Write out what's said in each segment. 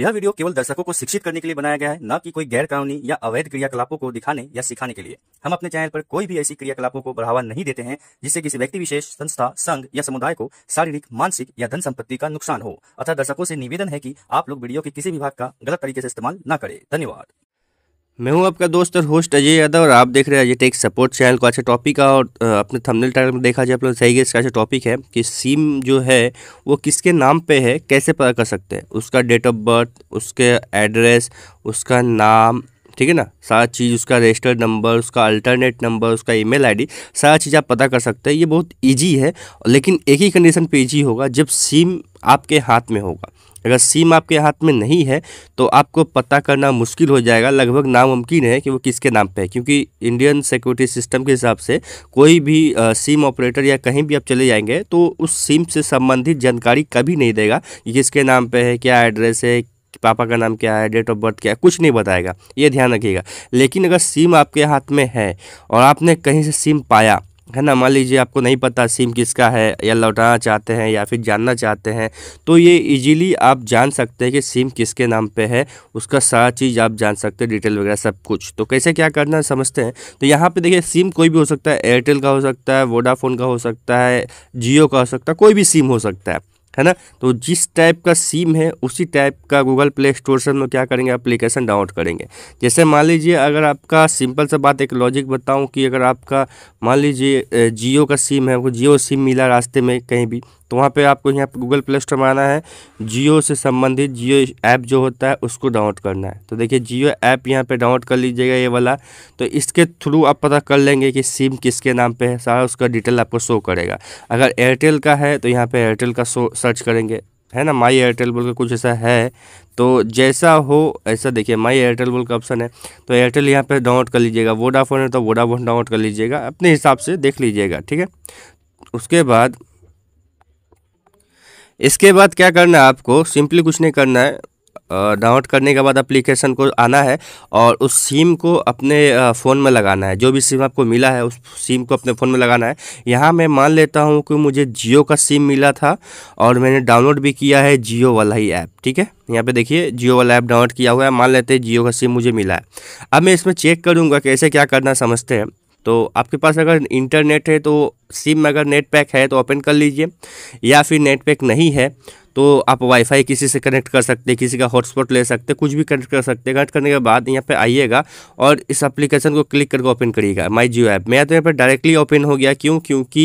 यह वीडियो केवल दर्शकों को शिक्षित करने के लिए बनाया गया है न कि कोई गैर कानूनी या अवैध क्रियाकलापों को दिखाने या सिखाने के लिए हम अपने चैनल पर कोई भी ऐसी क्रियाकलापों को बढ़ावा नहीं देते हैं जिससे किसी व्यक्ति विशेष संस्था संघ या समुदाय को शारीरिक मानसिक या धन संपत्ति का नुकसान हो अतः दर्शकों से निवेदन है कि आप लोग वीडियो के किसी भी भाग का गलत तरीके से इस्तेमाल न करें धन्यवाद मैं हूं आपका दोस्त और होस्ट अजय यादव और आप देख रहे हैं अजय टेक सपोर्ट चैनल को अच्छा टॉपिक है और अपने थंबनेल टाइटल में देखा जाए आप लोग सही गए इसका अच्छा टॉपिक है कि सिम जो है वो किसके नाम पे है कैसे पता कर सकते हैं उसका डेट ऑफ बर्थ उसके एड्रेस उसका नाम ठीक है ना सारा चीज़ उसका रजिस्टर्ड नंबर उसका अल्टरनेट नंबर उसका ईमेल आईडी सारा चीज़ आप पता कर सकते हैं ये बहुत ईजी है लेकिन एक ही कंडीशन पर ईजी होगा जब सिम आपके हाथ में होगा अगर सिम आपके हाथ में नहीं है तो आपको पता करना मुश्किल हो जाएगा लगभग नामुमकिन है कि वो किसके नाम पे है क्योंकि इंडियन सिक्योरिटी सिस्टम के हिसाब से कोई भी सिम ऑपरेटर या कहीं भी आप चले जाएंगे तो उस सिम से संबंधित जानकारी कभी नहीं देगा कि किसके नाम पर है क्या एड्रेस है पापा का नाम क्या है डेट ऑफ बर्थ क्या है कुछ नहीं बताएगा ये ध्यान रखिएगा लेकिन अगर सिम आपके हाथ में है और आपने कहीं से सिम पाया है ना मान लीजिए आपको नहीं पता सिम किसका है या लौटाना चाहते हैं या फिर जानना चाहते हैं तो ये इजीली आप जान सकते हैं कि सिम किसके नाम पे है उसका सारा चीज़ आप जान सकते हैं डिटेल वगैरह सब कुछ तो कैसे क्या करना है समझते हैं तो यहाँ पे देखिए सिम कोई भी हो सकता है एयरटेल का हो सकता है वोडाफोन का हो सकता है जियो का हो सकता है कोई भी सिम हो सकता है है ना तो जिस टाइप का सिम है उसी टाइप का गूगल प्ले स्टोर से हम लोग क्या करेंगे एप्लीकेशन डाउनलोड करेंगे जैसे मान लीजिए अगर आपका सिंपल सा बात एक लॉजिक बताऊँ कि अगर आपका मान लीजिए जियो का सिम है वो जियो सिम मिला रास्ते में कहीं भी तो वहाँ पे आपको यहाँ पर गूगल प्ले स्टोर में आना है जियो से संबंधित जियो ऐप जो होता है उसको डाउनलोड करना है तो देखिए जियो ऐप यहाँ पे डाउनलोड कर लीजिएगा ये वाला तो इसके थ्रू आप पता कर लेंगे कि सिम किसके नाम पे है सारा उसका डिटेल आपको शो करेगा अगर एयरटेल का है तो यहाँ पर एयरटेल का शो सर्च करेंगे है ना माई एयरटेल बोल कुछ ऐसा है तो जैसा हो ऐसा देखिए माई एयरटेल बोल का ऑप्शन है तो एयरटेल यहाँ पर डाउनलोड कर लीजिएगा वोडाफोन है तो वोडाफोन डाउनलोड कर लीजिएगा अपने हिसाब से देख लीजिएगा ठीक है उसके बाद इसके बाद क्या करना है आपको सिंपली कुछ नहीं करना है डाउनलोड करने के बाद एप्लीकेशन को आना है और उस सिम को अपने फ़ोन में लगाना है जो भी सिम आपको मिला है उस सिम को अपने फ़ोन में लगाना है यहाँ मैं मान लेता हूँ कि मुझे जियो का सिम मिला था और मैंने डाउनलोड भी किया है जियो वाला ही ऐप ठीक है यहाँ पे देखिए जियो वाला ऐप डाउनलोड किया हुआ है मान लेते हैं जियो का सिम मुझे मिला है अब मैं इसमें चेक करूँगा कैसे क्या करना समझते हैं तो आपके पास अगर इंटरनेट है तो सिम अगर नेट पैक है तो ओपन कर लीजिए या फिर नेट पैक नहीं है तो आप वाईफाई किसी से कनेक्ट कर सकते हैं किसी का हॉटस्पॉट ले सकते हैं कुछ भी कनेक्ट कर सकते हैं कनेक्ट करने के बाद यहाँ पे आइएगा और इस एप्लीकेशन को क्लिक करके ओपन करिएगा माई जियो ऐप मेरा तो यहाँ पे डायरेक्टली ओपन हो गया क्यों क्योंकि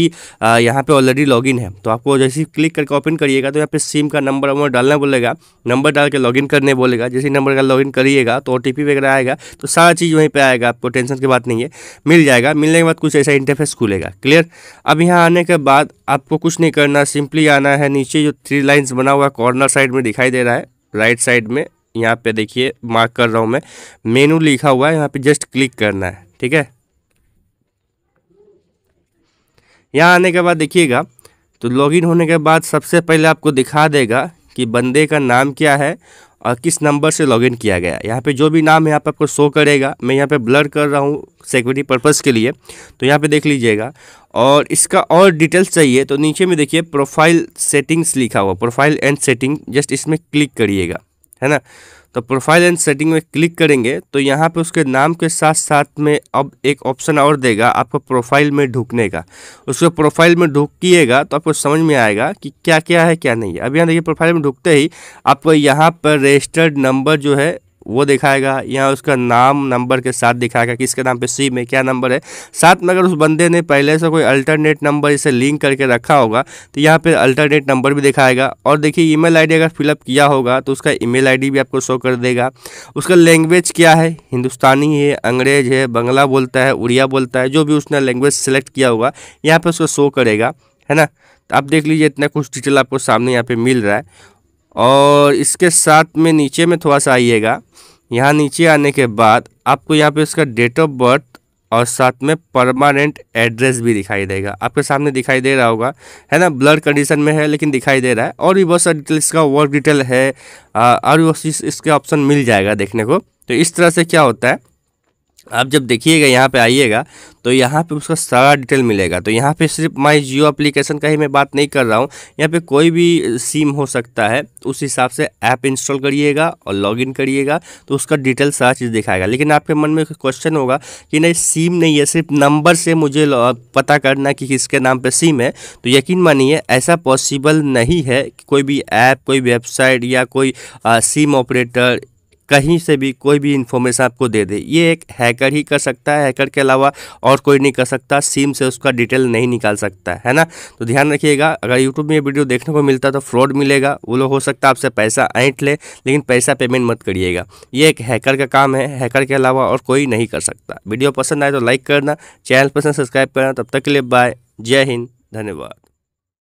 यहाँ पे ऑलरेडी लॉगिन है तो आपको जैसे ही क्लिक करके ओपन करिएगा तो यहाँ पर सिम का नंबर वो डालना बोलेगा नंबर डाल के लॉगिन करने बोलेगा जैसे नंबर का लॉगिन करिएगा तो ओ वगैरह आएगा तो सारा चीज़ वहीं पर आएगा आपको टेंशन की बात नहीं है मिल जाएगा मिलने के बाद कुछ ऐसा इंटरफेस खुलेगा क्लियर अब यहाँ आने के बाद आपको कुछ नहीं करना सिंपली आना है नीचे जो थ्री लाइन्स बना हुआ कॉर्नर साइड में दिखाई दे रहा है राइट साइड में यहाँ पे देखिए मार्क कर रहा हूँ मैं मेनू लिखा हुआ है यहाँ पे जस्ट क्लिक करना है ठीक है यहाँ आने के बाद देखिएगा तो लॉगिन होने के बाद सबसे पहले आपको दिखा देगा कि बंदे का नाम क्या है और किस नंबर से लॉगिन किया गया यहाँ पे जो भी नाम है यहाँ पे आपको शो करेगा मैं यहाँ पे ब्लर कर रहा हूँ सिक्योरिटी पर्पस के लिए तो यहाँ पे देख लीजिएगा और इसका और डिटेल्स चाहिए तो नीचे में देखिए प्रोफाइल सेटिंग्स लिखा हुआ प्रोफाइल एंड सेटिंग जस्ट इसमें क्लिक करिएगा है ना तो प्रोफाइल एंड सेटिंग में क्लिक करेंगे तो यहाँ पे उसके नाम के साथ साथ में अब एक ऑप्शन और देगा आपको प्रोफाइल में ढूंकने का उसको प्रोफाइल में ढूकिएगा तो आपको समझ में आएगा कि क्या क्या है क्या नहीं है अब यहाँ देखिए प्रोफाइल में ढूंकते ही आपको यहाँ पर रजिस्टर्ड नंबर जो है वो दिखाएगा यहाँ उसका नाम नंबर के साथ दिखाएगा किसके नाम पे सी में क्या नंबर है साथ में अगर उस बंदे ने पहले से कोई अल्टरनेट नंबर इसे लिंक करके रखा होगा तो यहाँ पे अल्टरनेट नंबर भी दिखाएगा और देखिए ईमेल आईडी अगर फिलअप किया होगा तो उसका ईमेल आईडी भी आपको शो कर देगा उसका लैंग्वेज क्या है हिंदुस्तानी है अंग्रेज है बंगला बोलता है उड़िया बोलता है जो भी उसने लैंग्वेज सेलेक्ट किया होगा यहाँ पर उसको शो करेगा है ना तो आप देख लीजिए इतना कुछ डिटेल आपको सामने यहाँ पर मिल रहा है और इसके साथ में नीचे में थोड़ा सा आइएगा यहाँ नीचे आने के बाद आपको यहाँ पे उसका डेट ऑफ बर्थ और साथ में परमानेंट एड्रेस भी दिखाई देगा आपके सामने दिखाई दे रहा होगा है ना ब्लड कंडीशन में है लेकिन दिखाई दे रहा है और भी बहुत सारी डिटेल इसका वर्क डिटेल है और भी इसके ऑप्शन मिल जाएगा देखने को तो इस तरह से क्या होता है आप जब देखिएगा यहाँ पे आइएगा तो यहाँ पे उसका सारा डिटेल मिलेगा तो यहाँ पे सिर्फ माय जियो एप्लीकेशन का ही मैं बात नहीं कर रहा हूँ यहाँ पे कोई भी सिम हो सकता है उस हिसाब से ऐप इंस्टॉल करिएगा और लॉगिन करिएगा तो उसका डिटेल सारा चीज़ दिखाएगा लेकिन आपके मन में क्वेश्चन होगा कि नहीं सिम नहीं है सिर्फ नंबर से मुझे पता करना कि किसके नाम पर सिम है तो यकीन मानिए ऐसा पॉसिबल नहीं है कि कोई भी ऐप कोई वेबसाइट या कोई सिम ऑपरेटर कहीं से भी कोई भी इन्फॉर्मेशन आपको दे दे ये एक हैकर ही कर सकता है हैकर के अलावा और कोई नहीं कर सकता सिम से उसका डिटेल नहीं निकाल सकता है ना तो ध्यान रखिएगा अगर यूट्यूब में ये वीडियो देखने को मिलता तो फ्रॉड मिलेगा वो लोग हो सकता है आपसे पैसा ऐंठ ले लेकिन पैसा पेमेंट मत करिएगा ये एक हैकर का काम है हैकर के अलावा और कोई नहीं कर सकता वीडियो पसंद आए तो लाइक करना चैनल पसंद सब्सक्राइब करना तब तक के लिए बाय जय हिंद धन्यवाद